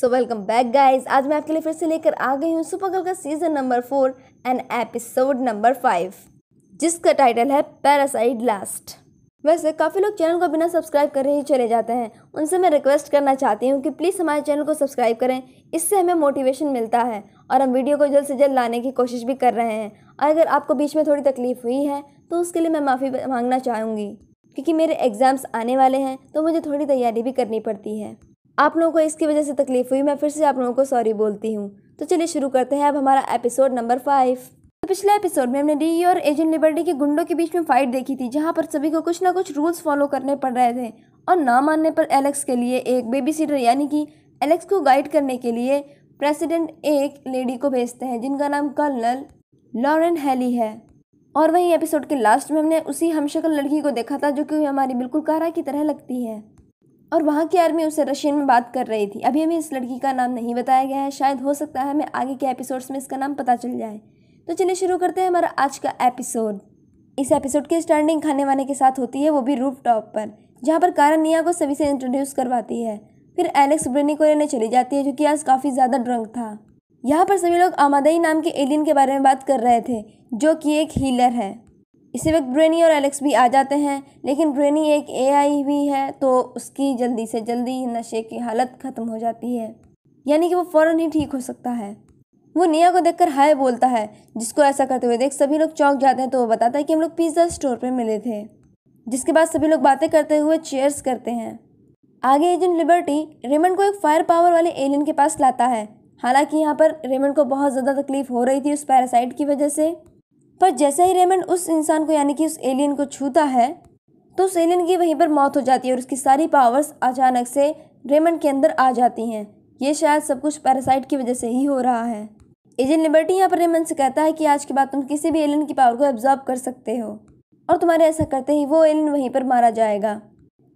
so welcome back guys आज मैं आपके लिए फिर से लेकर आ गई हूँ सुपर गर्ल का season number four and episode number five जिसका टाइटल है पैरासाइड लास्ट वैसे काफ़ी लोग चैनल को बिना सब्सक्राइब कर ही चले जाते हैं उनसे मैं रिक्वेस्ट करना चाहती हूँ कि प्लीज़ हमारे चैनल को सब्सक्राइब करें इससे हमें मोटिवेशन मिलता है और हम वीडियो को जल्द से जल्द लाने की कोशिश भी कर रहे हैं और अगर आपको बीच में थोड़ी तकलीफ हुई है तो उसके लिए मैं माफ़ी मांगना चाहूँगी क्योंकि मेरे एग्ज़ाम्स आने वाले हैं तो मुझे थोड़ी तैयारी भी करनी पड़ती है आप लोगों को इसकी वजह से तकलीफ़ हुई मैं फिर से आप लोगों को सॉरी बोलती हूँ तो चलिए शुरू करते हैं अब हमारा एपिसोड नंबर फाइव तो पिछले एपिसोड में हमने डी और एजेंट लिबर्टी के गुंडों के बीच में फाइट देखी थी जहाँ पर सभी को कुछ ना कुछ रूल्स फॉलो करने पड़ रहे थे और ना मानने पर एलेक्स के लिए एक बेबी सीटर यानी कि एलेक्स को गाइड करने के लिए प्रेसिडेंट एक लेडी को भेजते हैं जिनका नाम कर्नल लॉरेन हैली है और वहीं एपिसोड के लास्ट में हमने उसी हमशक्ल लड़की को देखा था जो कि हमारी बिल्कुल कारा की तरह लगती है और वहाँ की आर्मी उसे रशियन में बात कर रही थी अभी हमें इस लड़की का नाम नहीं बताया गया है शायद हो सकता है हमें आगे के एपिसोड्स में इसका नाम पता चल जाए तो चलिए शुरू करते हैं हमारा आज का एपिसोड इस एपिसोड की स्टैंडिंग खाने वाने के साथ होती है वो भी रूफ टॉप पर जहाँ पर कारण निया को सभी से इंट्रोड्यूस करवाती है फिर एलेक्स ब्रेनी को लेने चली जाती है जो कि आज काफ़ी ज़्यादा ड्रंक था यहाँ पर सभी लोग आमादई नाम के एलियन के बारे में बात कर रहे थे जो कि एक हीलर है इसी वक्त ग्रेनी और एलेक्स भी आ जाते हैं लेकिन ग्रेनी एक एआई भी है तो उसकी जल्दी से जल्दी नशे की हालत ख़त्म हो जाती है यानी कि वो फ़ौर ही ठीक हो सकता है वो निया को देखकर हाय बोलता है जिसको ऐसा करते हुए देख सभी लोग चौंक जाते हैं तो वो बताता है कि हम लोग पिज़्ज़ा स्टोर पर मिले थे जिसके बाद सभी लोग बातें करते हुए चेयर्स करते हैं आगे एजेंट लिबर्टी रेमंड को एक फायर पावर वाले एलियन के पास लाता है हालांकि यहाँ पर रेमंड को बहुत ज़्यादा तकलीफ हो रही थी उस पैरासाइट की वजह से पर जैसे ही रेमंड उस इंसान को यानी कि उस एलियन को छूता है तो उस एलियन की वहीं पर मौत हो जाती है और उसकी सारी पावर्स अचानक से रेमंड के अंदर आ जाती हैं ये शायद सब कुछ पैरासाइट की वजह से ही हो रहा है एजेंट लिबर्टी यहाँ पर रेमंड से कहता है कि आज के बाद तुम किसी भी एलियन की पावर को एब्जॉर्ब कर सकते हो और तुम्हारे ऐसा करते ही वो एलियन वहीं पर मारा जाएगा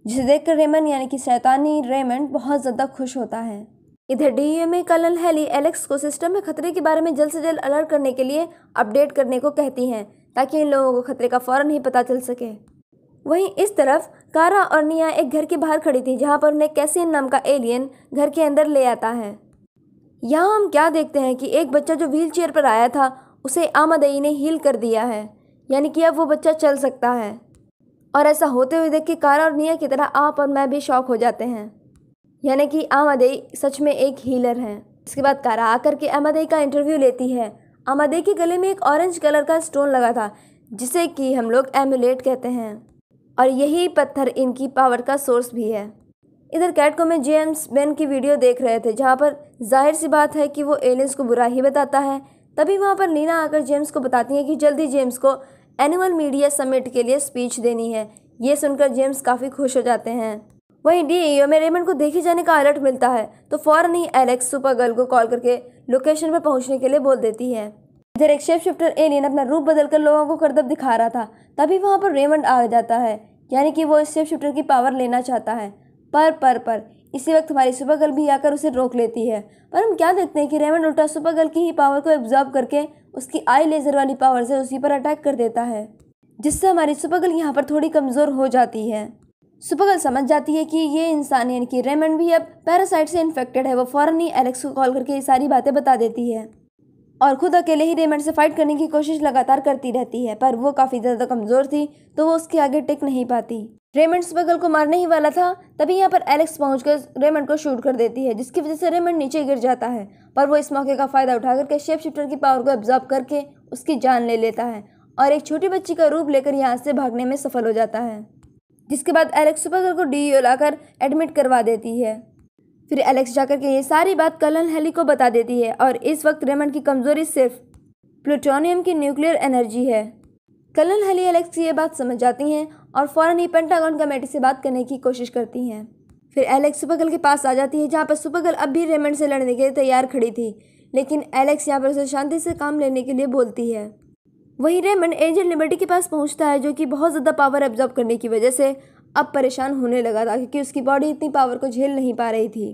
जिसे देखकर रेमन यानी कि शैतानी रेमंड बहुत ज़्यादा खुश होता है इधर डीयूएमए e कलन हैली एलेक्स को सिस्टम में खतरे के बारे में जल्द से जल्द अलर्ट करने के लिए अपडेट करने को कहती हैं ताकि इन लोगों को खतरे का फौरन ही पता चल सके वहीं इस तरफ कारा और निया एक घर के बाहर खड़ी थी जहां पर उन्हें कैसियन नाम का एलियन घर के अंदर ले आता है यहाँ हम क्या देखते हैं कि एक बच्चा जो व्हील पर आया था उसे आमदई ने हील कर दिया है यानी कि अब वो बच्चा चल सकता है और ऐसा होते हुए देख के कारा और निया की तरह आप और मैं भी शौक हो जाते हैं यानी कि आमादेई सच में एक हीलर हैं इसके बाद कारा आकर के अहमदई का इंटरव्यू लेती है आमादेई के गले में एक ऑरेंज कलर का स्टोन लगा था जिसे कि हम लोग एमुलेट कहते हैं और यही पत्थर इनकी पावर का सोर्स भी है इधर कैट को मैं जेम्स बेन की वीडियो देख रहे थे जहाँ पर जाहिर सी बात है कि वो एलियंस को बुरा ही बताता है तभी वहाँ पर लीना आकर जेम्स को बताती है कि जल्दी जेम्स को एनिमल मीडिया समिट के लिए स्पीच देनी है ये सुनकर जेम्स काफ़ी खुश हो जाते हैं वहीं डी में रेमंड को देखे जाने का अलर्ट मिलता है तो फौरन ही एलेक्स सुपर गर्ल को कॉल करके लोकेशन पर पहुंचने के लिए बोल देती है इधर एक शेप शिफ्टर एलियन अपना रूप बदलकर लोगों को करदब दिखा रहा था तभी वहाँ पर रेमंड आ जाता है यानी कि वो इस शेप शिफ्टर की पावर लेना चाहता है पर पर पर इसी वक्त हमारी सुपर गर्ल भी आकर उसे रोक लेती है पर हम क्या देखते हैं कि रेमंड उल्टा सुपर गर्ल की ही पावर को एब्जॉर्व करके उसकी आई लेज़र वाली पावर से उसी पर अटैक कर देता है जिससे हमारी सुपर गर्ल यहाँ पर थोड़ी कमज़ोर हो जाती है सुपगल समझ जाती है कि ये इंसान यानी कि रेमंड भी अब पैरासाइट से इन्फेक्टेड है वो फ़ौरन ही एलेक्स को कॉल करके ये सारी बातें बता देती है और खुद अकेले ही रेमंड से फाइट करने की कोशिश लगातार करती रहती है पर वो काफ़ी ज़्यादा कमज़ोर थी तो वो उसके आगे टिक नहीं पाती रेमंड सुपगल को मारने ही वाला था तभी यहाँ पर एलेक्स पहुँच रेमंड को शूट कर देती है जिसकी वजह से रेमंड नीचे गिर जाता है पर वो इस मौके का फ़ायदा उठा करके शेप शिफ्टर की पावर को एब्जॉर्ब करके उसकी जान ले लेता है और एक छोटी बच्ची का रूप लेकर यहाँ से भागने में सफल हो जाता है जिसके बाद एलेक्स सुपरगर्ल को डी e लाकर एडमिट करवा देती है फिर एलेक्स जाकर के ये सारी बात कलन हेली को बता देती है और इस वक्त रेमंड की कमजोरी सिर्फ प्लूटोनियम की न्यूक्लियर एनर्जी है कलन हेली एलेक्स की ये बात समझ जाती हैं और फ़ौरन ही पेंटागन कमेटी से बात करने की कोशिश करती हैं फिर एलेक्स सुपरगल के पास आ जाती है जहाँ पर सुपरगल अब भी रेमंड से लड़ने के लिए तैयार खड़ी थी लेकिन एलेक्स यहाँ पर उसे शांति से काम लेने के लिए बोलती है वहीं रेमंड एंजल लिबर्टी के पास पहुंचता है जो कि बहुत ज़्यादा पावर एब्जॉर्ब करने की वजह से अब परेशान होने लगा था क्योंकि उसकी बॉडी इतनी पावर को झेल नहीं पा रही थी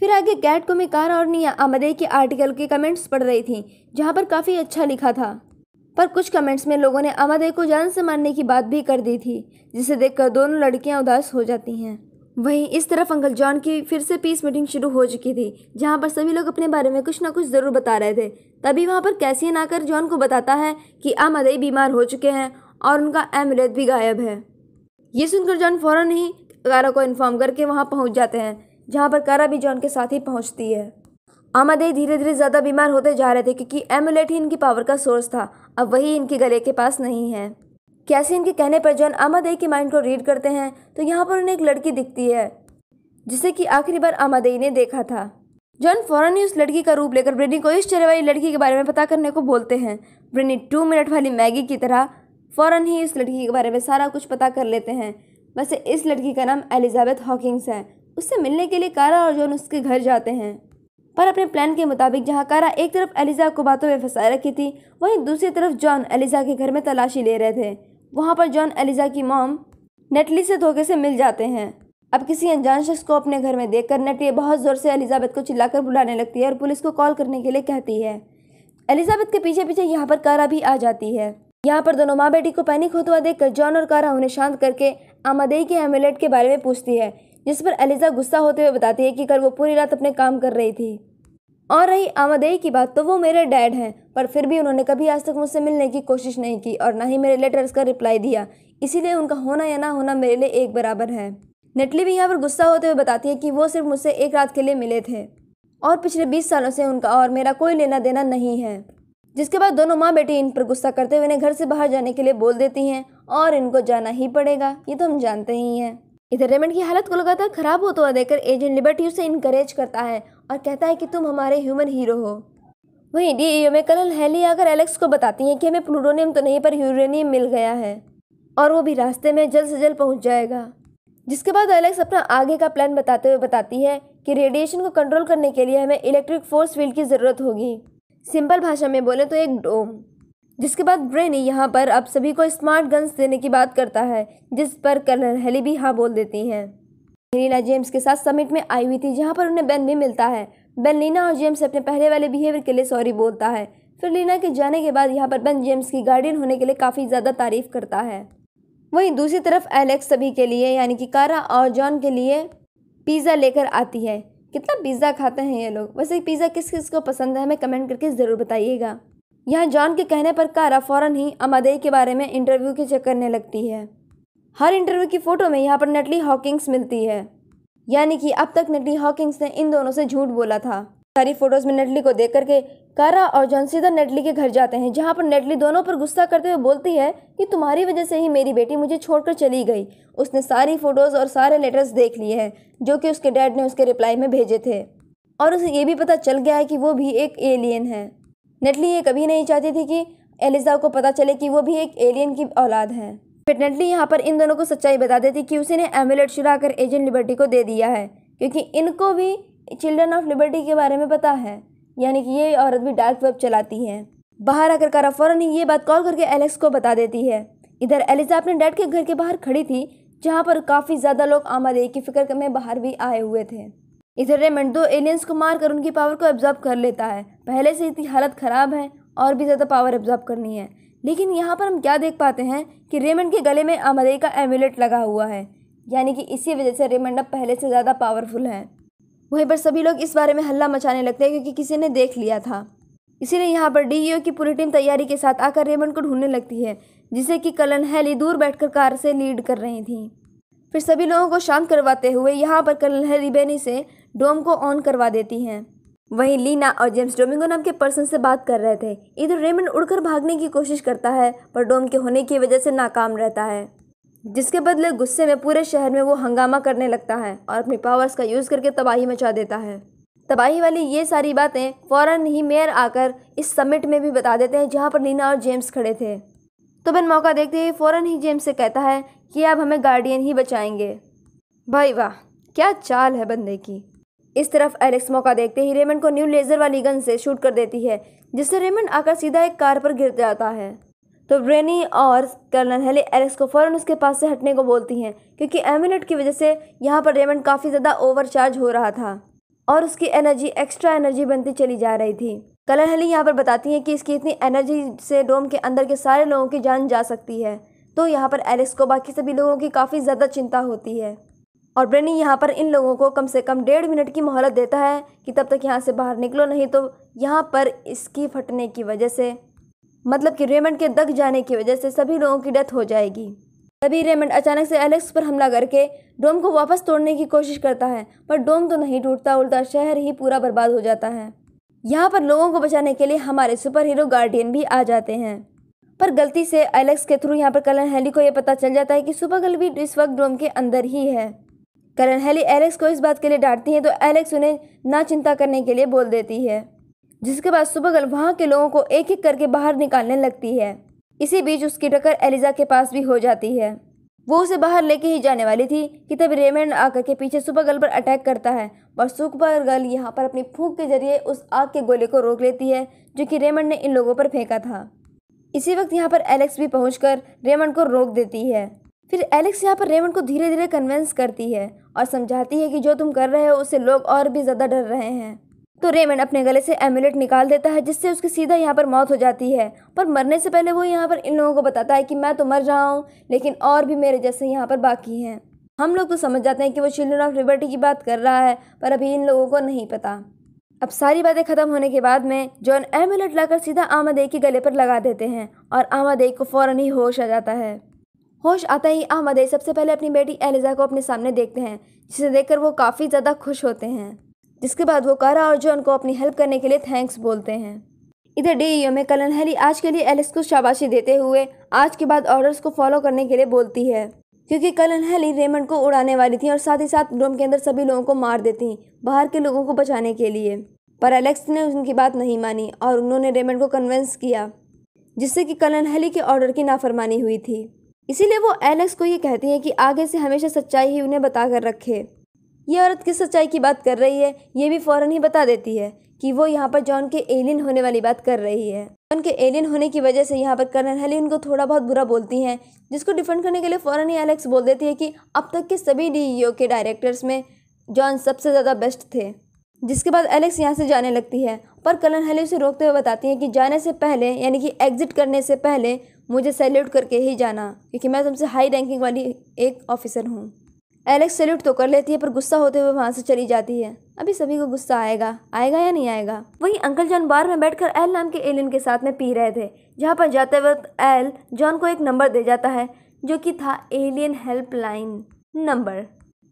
फिर आगे कैट को मैं कार और निया आमदे के आर्टिकल के कमेंट्स पढ़ रही थी जहाँ पर काफ़ी अच्छा लिखा था पर कुछ कमेंट्स में लोगों ने आमदे को जान से मारने की बात भी कर दी थी जिसे देखकर दोनों लड़कियाँ उदास हो जाती हैं वहीं इस तरफ अंकल जॉन की फिर से पीस मीटिंग शुरू हो चुकी थी जहां पर सभी लोग अपने बारे में कुछ ना कुछ ज़रूर बता रहे थे तभी वहां पर कैसी आकर जॉन को बताता है कि अदई बीमार हो चुके हैं और उनका रेत भी गायब है ये सुनकर जॉन फ़ौरन ही कारा को इन्फॉर्म करके वहाँ पहुँच जाते हैं जहाँ पर कारा भी जॉन के साथ ही पहुँचती है आमदई धीरे धीरे ज़्यादा बीमार होते जा रहे थे क्योंकि एमुलेट ही इनकी पावर का सोर्स था अब वही इनके गले के पास नहीं है कैसिन के कहने पर जॉन आमादेई के माइंड को रीड करते हैं तो यहाँ पर उन्हें एक लड़की दिखती है जिसे कि आखिरी बार आमादई ने देखा था जॉन फौरन ही उस लड़की का रूप लेकर ब्रिनी को इस चेहरे वाली लड़की के बारे में पता करने को बोलते हैं ब्रिनी टू मिनट वाली मैगी की तरह फ़ौरन ही इस लड़की के बारे में सारा कुछ पता कर लेते हैं वैसे इस लड़की का नाम एलिजाबेथ हॉकिंग्स है उससे मिलने के लिए कारा और जॉन उसके घर जाते हैं पर अपने प्लान के मुताबिक जहाँ कारा एक तरफ एलिजा को बातों में फंसा रखी थी वहीं दूसरी तरफ जॉन एलिजा के घर में तलाशी ले रहे थे वहाँ पर जॉन एलिजा की मॉम नेटली से धोखे से मिल जाते हैं अब किसी अनजान शख्स को अपने घर में देखकर नेटली बहुत ज़ोर से एलिजाबेथ को चिल्लाकर बुलाने लगती है और पुलिस को कॉल करने के लिए कहती है एलिजाबेथ के पीछे पीछे यहाँ पर कारा भी आ जाती है यहाँ पर दोनों माँ बेटी को पैनिक होता हुआ देखकर जॉन और कारा उन्हें शांत करके आमादेई के हेमलेट के बारे में पूछती है जिस पर एलिजा गुस्सा होते हुए बताती है कि कल वो पूरी रात अपने काम कर रही थी और रही आमदेही की बात तो वो मेरे डैड हैं पर फिर भी उन्होंने कभी आज तक मुझसे मिलने की कोशिश नहीं की और ना ही मेरे लेटर्स का रिप्लाई दिया इसीलिए उनका होना या ना होना मेरे लिए एक बराबर है नेटली भी यहाँ पर गुस्सा होते हुए बताती है कि वो सिर्फ मुझसे एक रात के लिए मिले थे और पिछले बीस सालों से उनका और मेरा कोई लेना देना नहीं है जिसके बाद दोनों माँ बेटी इन पर गुस्सा करते हुए इन्हें घर से बाहर जाने के लिए बोल देती हैं और इनको जाना ही पड़ेगा ये तो हम जानते ही हैं इधर रेमंड की हालत को लगातार खराब होता हुआ देखकर एजेंट लिबर्टी उसे इनकरेज करता है और कहता है कि तुम हमारे ह्यूमन हीरो हो वहीं डी e में कल हैली आकर एलेक्स को बताती है कि हमें प्लूटोनियम तो नहीं पर यूरेनियम मिल गया है और वो भी रास्ते में जल्द से जल्द पहुँच जाएगा जिसके बाद एलेक्स अपना आगे का प्लान बताते हुए बताती है कि रेडिएशन को कंट्रोल करने के लिए हमें इलेक्ट्रिक फोर्स फील्ड की ज़रूरत होगी सिंपल भाषा में बोले तो एक डोम जिसके बाद ब्रेनी यहाँ पर अब सभी को स्मार्ट गन्स देने की बात करता है जिस पर कर्नल हेली भी हाँ बोल देती हैं लीना जेम्स के साथ समिट में आई हुई थी जहाँ पर उन्हें बेन भी मिलता है बेन लीना और जेम्स अपने पहले वाले बिहेवियर के लिए सॉरी बोलता है फिर लीना के जाने के बाद यहाँ पर बेन जेम्स की गार्डियन होने के लिए काफ़ी ज़्यादा तारीफ करता है वहीं दूसरी तरफ एलेक्स सभी के लिए यानी कि कारा और जॉन के लिए पिज़्ज़ा लेकर आती है कितना पिज़्ज़ा खाते हैं ये लोग वैसे पिज़्ज़ा किस किस को पसंद है हमें कमेंट करके ज़रूर बताइएगा यहाँ जॉन के कहने पर कारा फ़ौरन ही अमादेई के बारे में इंटरव्यू की चेक करने लगती है हर इंटरव्यू की फ़ोटो में यहाँ पर नेटली हॉकिंग्स मिलती है यानी कि अब तक नेटली हॉकिंग्स ने इन दोनों से झूठ बोला था सारी फ़ोटोज़ में नेटली को देख करके कारा और जॉन सीधा नेटली के घर जाते हैं जहाँ पर नेटली दोनों पर गुस्सा करते हुए बोलती है कि तुम्हारी वजह से ही मेरी बेटी मुझे छोड़कर चली गई उसने सारी फ़ोटोज़ और सारे लेटर्स देख लिए हैं जो कि उसके डैड ने उसके रिप्लाई में भेजे थे और उसे ये भी पता चल गया है कि वो भी एक एलियन है नेटली ये कभी नहीं चाहती थी कि एलिजा को पता चले कि वो भी एक एलियन की औलाद है फिर नेटली यहाँ पर इन दोनों को सच्चाई बता देती कि उसी ने एमुलेट कर एजेंट लिबर्टी को दे दिया है क्योंकि इनको भी चिल्ड्रन ऑफ लिबर्टी के बारे में पता है यानी कि ये औरत भी डार्क वेब चलाती है बाहर आकर कारा फ़ौरन ही ये बात कॉल करके एलेक्स को बता देती है इधर एलिजा अपने डैड के घर के बाहर खड़ी थी जहाँ पर काफ़ी ज़्यादा लोग आमादेही की फ़िक्र में बाहर भी आए हुए थे इधर रेमंड दो एलियंस को मारकर उनकी पावर को एब्जॉर्ब कर लेता है पहले से इतनी हालत ख़राब है और भी ज़्यादा पावर एब्जॉर्ब करनी है लेकिन यहाँ पर हम क्या देख पाते हैं कि रेमंड के गले में अमदे का एमुलेट लगा हुआ है यानी कि इसी वजह से रेमंड अब पहले से ज़्यादा पावरफुल है वहीं पर सभी लोग इस बारे में हल्ला मचाने लगते हैं क्योंकि किसी ने देख लिया था इसीलिए यहाँ पर डी e की पूरी टीम तैयारी के साथ आकर रेमंड को ढूंढने लगती है जिसे कि कलन हैली दूर बैठकर कार से लीड कर रही थी फिर सभी लोगों को शांत करवाते हुए यहाँ पर कलन हैली बेनी से डोम को ऑन करवा देती हैं वहीं लीना और जेम्स डोमिंगो नाम के पर्सन से बात कर रहे थे इधर रेमन उड़कर भागने की कोशिश करता है पर डोम के होने की वजह से नाकाम रहता है जिसके बदले गुस्से में पूरे शहर में वो हंगामा करने लगता है और अपनी पावर्स का यूज़ करके तबाही मचा देता है तबाही वाली ये सारी बातें फ़ौरन ही मेयर आकर इस समिट में भी बता देते हैं जहाँ पर लीना और जेम्स खड़े थे तो बिन मौका देखते ही फ़ौरन ही जेम्स से कहता है कि अब हमें गार्डियन ही बचाएंगे भाई वाह क्या चाल है बंदे की इस तरफ एलेक्स मौका देखते ही रेमंड को न्यू लेजर वाली गन से शूट कर देती है जिससे रेमंड आकर सीधा एक कार पर गिर जाता है तो ब्रेनी और कर्नल हेले एलेक्स को फ़ौरन उसके पास से हटने को बोलती हैं क्योंकि एमिनेट की वजह से यहाँ पर रेमंड काफ़ी ज़्यादा ओवरचार्ज हो रहा था और उसकी एनर्जी एक्स्ट्रा एनर्जी बनती चली जा रही थी कर्नल हेली यहाँ पर बताती हैं कि इसकी इतनी एनर्जी से डोम के अंदर के सारे लोगों की जान जा सकती है तो यहाँ पर एलेक्स को बाकी सभी लोगों की काफ़ी ज़्यादा चिंता होती है और ब्रेनी यहाँ पर इन लोगों को कम से कम डेढ़ मिनट की मोहलत देता है कि तब तक यहाँ से बाहर निकलो नहीं तो यहाँ पर इसकी फटने की वजह से मतलब कि रेमंड के दग जाने की वजह से सभी लोगों की डेथ हो जाएगी तभी रेमंड अचानक से एलेक्स पर हमला करके डोम को वापस तोड़ने की कोशिश करता है पर डोम तो नहीं टूटता उल्टा शहर ही पूरा बर्बाद हो जाता है यहाँ पर लोगों को बचाने के लिए हमारे सुपर हीरो गार्डियन भी आ जाते हैं पर गलती से एलेक्स के थ्रू यहाँ पर कलन हैली को यह पता चल जाता है कि सुपर गर्ल भी इस वक्त डोम के अंदर ही है करण हेली एलेक्स को इस बात के लिए डांटती हैं तो एलेक्स उन्हें ना चिंता करने के लिए बोल देती है जिसके बाद सुबगल वहाँ के लोगों को एक एक करके बाहर निकालने लगती है इसी बीच उसकी टक्कर एलिजा के पास भी हो जाती है वो उसे बाहर लेके ही जाने वाली थी कि तब रेमंड आकर के पीछे सुबह गल पर अटैक करता है और सुपर यहाँ पर अपनी फूंक के जरिए उस आग के गोले को रोक लेती है जो कि रेमंड ने इन लोगों पर फेंका था इसी वक्त यहाँ पर एलेक्स भी पहुँच रेमंड को रोक देती है फिर एलेक्स यहाँ पर रेमंड को धीरे धीरे कन्वेंस करती है और समझाती है कि जो तुम कर रहे हो उससे लोग और भी ज़्यादा डर रहे हैं तो रेमंड अपने गले से एमुलेट निकाल देता है जिससे उसकी सीधा यहाँ पर मौत हो जाती है पर मरने से पहले वो यहाँ पर इन लोगों को बताता है कि मैं तो मर रहा हूँ लेकिन और भी मेरे जैसे यहाँ पर बाकी हैं हम लोग तो समझ जाते हैं कि वो चिल्ड्रन ऑफ लिबर्टी की बात कर रहा है पर अभी इन लोगों को नहीं पता अब सारी बातें ख़त्म होने के बाद में जॉन एमुलेट लाकर सीधा आमादेई के गले पर लगा देते हैं और आमादेई को फ़ौरन ही होश आ जाता है होश आता ही अहमद हाँ, सबसे पहले अपनी बेटी एलिजा को अपने सामने देखते हैं जिसे देखकर वो काफ़ी ज़्यादा खुश होते हैं जिसके बाद वो कारा और जॉन को अपनी हेल्प करने के लिए थैंक्स बोलते हैं इधर डी में कलन हैली आज के लिए एलिस को शाबाशी देते हुए आज के बाद ऑर्डर्स को फॉलो करने के लिए बोलती है क्योंकि कलन हैली रेमंड को उड़ाने वाली थी और साथ ही साथ रूम के अंदर सभी लोगों को मार देती बाहर के लोगों को बचाने के लिए पर एलेक्स ने उनकी बात नहीं मानी और उन्होंने रेमंड को कन्विंस किया जिससे कि कलन हैली के ऑर्डर की नाफरमानी हुई थी इसीलिए वो एलेक्स को ये कहती हैं कि आगे से हमेशा सच्चाई ही उन्हें बता कर रखे ये औरत किस सच्चाई की बात कर रही है ये भी फ़ौरन ही बता देती है कि वो यहाँ पर जॉन के एलियन होने वाली बात कर रही है जॉन के एलियन होने की वजह से यहाँ पर कर्नल हेली उनको थोड़ा बहुत बुरा बोलती हैं जिसको डिफेंड करने के लिए फ़ौरन ही एलेक्स बोल देती है कि अब तक के सभी डी e के डायरेक्टर्स में जॉन सबसे ज़्यादा बेस्ट थे जिसके बाद एलेक्स यहाँ से जाने लगती है पर कलन हेली उसे रोकते हुए बताती हैं कि जाने से पहले यानी कि एग्जिट करने से पहले मुझे सैल्यूट करके ही जाना क्योंकि मैं तुमसे हाई रैंकिंग वाली एक ऑफिसर हूँ एलेक्स सैल्यूट तो कर लेती है पर गुस्सा होते हुए वहाँ से चली जाती है अभी सभी को गुस्सा आएगा आएगा या नहीं आएगा वहीं अंकल जॉन बार में बैठकर एल नाम के एलियन के साथ में पी रहे थे जहाँ पर जाते वक्त एल जॉन को एक नंबर दे जाता है जो कि था एलियन हेल्पलाइन नंबर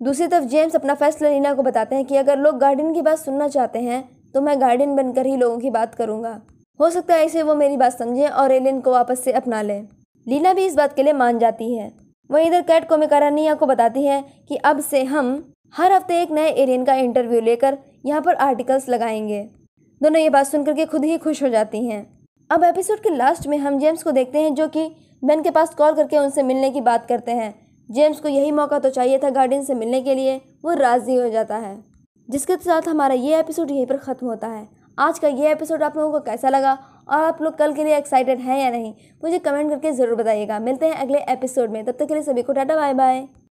दूसरी तरफ जेम्स अपना फैसला लीना को बताते हैं कि अगर लोग गार्डन की बात सुनना चाहते हैं तो मैं गार्डन बनकर ही लोगों की बात करूँगा हो सकता है इसे वो मेरी बात समझें और एलियन को वापस से अपना लें लीना भी इस बात के लिए मान जाती है वहीं इधर कैट कोमिकारा को बताती है कि अब से हम हर हफ्ते एक नए एलियन का इंटरव्यू लेकर यहाँ पर आर्टिकल्स लगाएंगे दोनों ये बात सुनकर के खुद ही खुश हो जाती हैं अब एपिसोड के लास्ट में हम जेम्स को देखते हैं जो कि बेन के पास कॉल करके उनसे मिलने की बात करते हैं जेम्स को यही मौका तो चाहिए था गार्डियन से मिलने के लिए वो राज़ी हो जाता है जिसके साथ हमारा ये एपिसोड यहीं पर ख़त्म होता है आज का ये एपिसोड आप लोगों को कैसा लगा और आप लोग कल के लिए एक्साइटेड हैं या नहीं मुझे कमेंट करके ज़रूर बताइएगा मिलते हैं अगले एपिसोड में तब तक के लिए सभी को टाटा बाय बाय